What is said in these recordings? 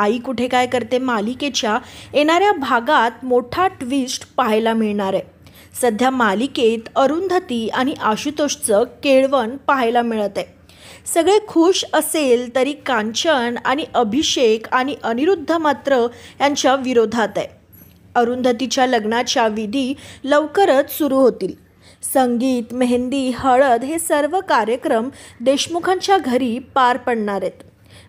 आई कुठे काय करते मालिकेच्या येणाऱ्या भागात मोठा ट्विस्ट पाहायला मिळणार आहे सध्या मालिकेत अरुंधती आणि आशुतोषचं केळवण पाहायला मिळत आहे सगळे खुश असेल तरी कांचन आणि अभिषेक आणि अनिरुद्ध मात्र यांच्या विरोधात आहे अरुंधतीच्या लग्नाच्या विधी लवकरच सुरू होतील संगीत मेहंदी हळद हे सर्व कार्यक्रम देशमुखांच्या घरी पार पडणार आहेत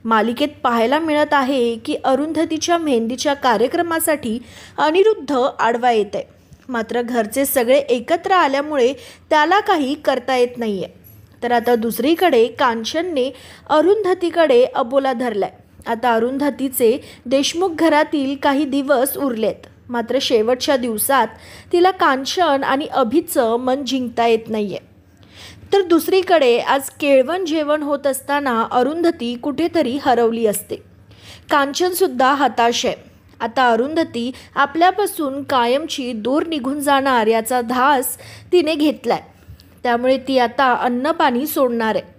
मालिकेत पाहायला मिळत आहे की अरुंधतीच्या मेहंदीच्या कार्यक्रमासाठी अनिरुद्ध आडवा येत आहे मात्र घरचे सगळे एकत्र आल्यामुळे त्याला काही करता येत नाही आहे तर आता दुसरीकडे कांचनने अरुंधतीकडे अबोला धरलाय आता अरुंधतीचे देशमुख घरातील काही दिवस उरलेत मात्र शेवटच्या दिवसात तिला कांचन आणि अभिचं मन जिंकता येत नाही आहे तर दुसरीकडे आज केळवण जेवण होत असताना अरुंधती कुठेतरी हरवली असते कांचनसुद्धा हताश आहे आता अरुंधती आपल्यापासून कायमची दूर निघून जाणार याचा धास तिने घेतलाय त्यामुळे ती आता अन्नपाणी सोडणार आहे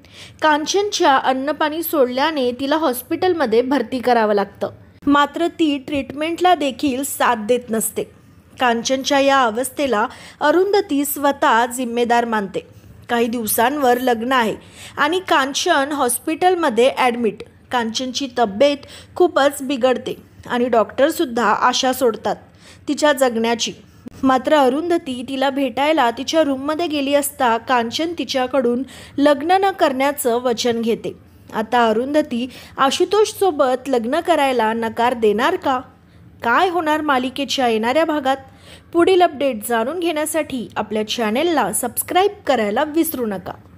कांचनच्या अन्नपाणी सोडल्याने तिला हॉस्पिटलमध्ये भरती करावं लागतं मात्र ती ट्रीटमेंटला देखील साथ देत नसते कांचनच्या या अवस्थेला अरुंधती स्वतः जिम्मेदार मानते काही दिवसांवर लग्न आहे आणि कांचन हॉस्पिटलमध्ये ॲडमिट कांचनची तब्येत खूपच बिघडते आणि डॉक्टरसुद्धा आशा सोडतात तिच्या जगण्याची मात्र अरुंधती तिला भेटायला तिच्या रूममध्ये गेली असता कांचन तिच्याकडून लग्न न करण्याचं वचन घेते आता अरुंधती आशुतोषसोबत लग्न करायला नकार देणार का काय होणार मालिकेच्या येणाऱ्या भागात पुढील अपडेट जाणून घेण्यासाठी आपल्या चॅनेलला सबस्क्राईब करायला विसरू नका